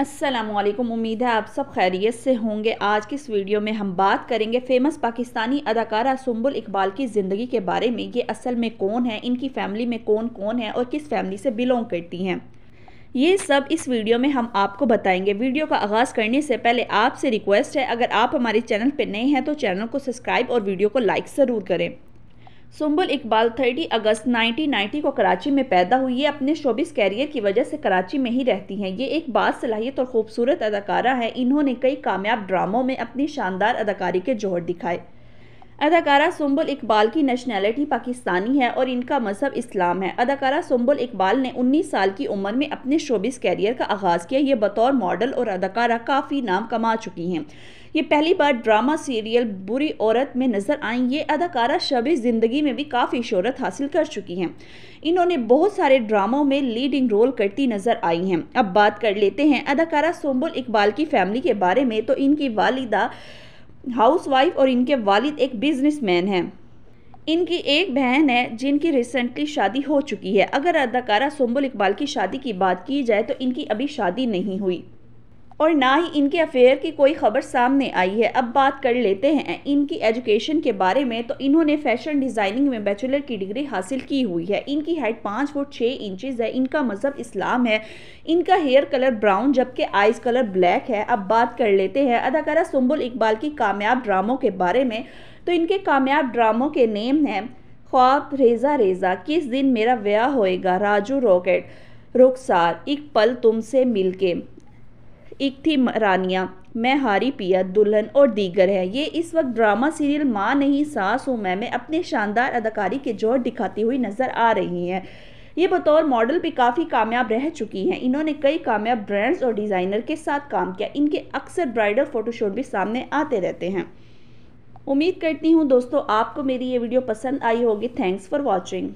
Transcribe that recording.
असलम उम्मीद है आप सब खैरियत से होंगे आज की इस वीडियो में हम बात करेंगे फ़ेमस पाकिस्तानी अदाकारा सुम्बुल इकबाल की ज़िंदगी के बारे में ये असल में कौन है इनकी फ़ैमिली में कौन कौन है और किस फैमिली से बिलोंग करती हैं ये सब इस वीडियो में हम आपको बताएंगे वीडियो का आगाज़ करने से पहले आपसे रिक्वेस्ट है अगर आप हमारे चैनल पर नए हैं तो चैनल को सब्सक्राइब और वीडियो को लाइक ज़रूर करें सुम्बुल इकबाल 30 अगस्त 1990 को कराची में पैदा हुई है अपने शोबिस कैरियर की वजह से कराची में ही रहती हैं ये एक बात सलाहियत और खूबसूरत अदाकारा है इन्होंने कई कामयाब ड्रामों में अपनी शानदार अदाकारी के जोहर दिखाए अदाकारा सुम्बुल इकबाल की नेशनैलिटी पाकिस्तानी है और इनका मजहब इस्लाम है अदाकारा सुम्बुल इकबाल ने 19 साल की उम्र में अपने शोबिस कैरियर का आगाज़ किया ये बतौर मॉडल और अदाकारा काफ़ी नाम कमा चुकी हैं ये पहली बार ड्रामा सीरियल बुरी औरत में नज़र आई ये अदाकारा शब ज़िंदगी में भी काफ़ी शोहरत हासिल कर चुकी हैं इन्होंने बहुत सारे ड्रामों में लीडिंग रोल करती नज़र आई हैं अब बात कर लेते हैं अदाकारा सोम्बुल इकबाल की फैमिली के बारे में तो इनकी वालिदा हाउसवाइफ और इनके वालिद एक बिजनेसमैन हैं इनकी एक बहन है जिनकी रिसेंटली शादी हो चुकी है अगर अदाकारा सुम्बुल इकबाल की शादी की बात की जाए तो इनकी अभी शादी नहीं हुई और ना ही इनके अफेयर की कोई खबर सामने आई है अब बात कर लेते हैं इनकी एजुकेशन के बारे में तो इन्होंने फैशन डिज़ाइनिंग में बैचलर की डिग्री हासिल की हुई है इनकी हाइट पाँच फुट छः इंचज़ है इनका मज़हब इस्लाम है इनका हेयर कलर ब्राउन जबकि आइज़ कलर ब्लैक है अब बात कर लेते हैं अदाकारा सुम्बुल इकबाल की कामयाब ड्रामों के बारे में तो इनके कामयाब ड्रामों के नेम हैं ख्वाब रेजा रेजा किस दिन मेरा व्याह होएगा राजू रॉकेट रुखसार एक पल तुमसे मिलके एक थी रानिया मैं हारी पिया दुल्हन और दीगर है ये इस वक्त ड्रामा सीरियल माँ नहीं सास हूँ मैं में अपने शानदार अदाकारी के जोर दिखाती हुई नज़र आ रही हैं ये बतौर मॉडल भी काफ़ी कामयाब रह चुकी हैं इन्होंने कई कामयाब ब्रांड्स और डिज़ाइनर के साथ काम किया इनके अक्सर ब्राइडल फ़ोटोशूट भी सामने आते रहते हैं उम्मीद करती हूँ दोस्तों आपको मेरी ये वीडियो पसंद आई होगी थैंक्स फॉर वॉचिंग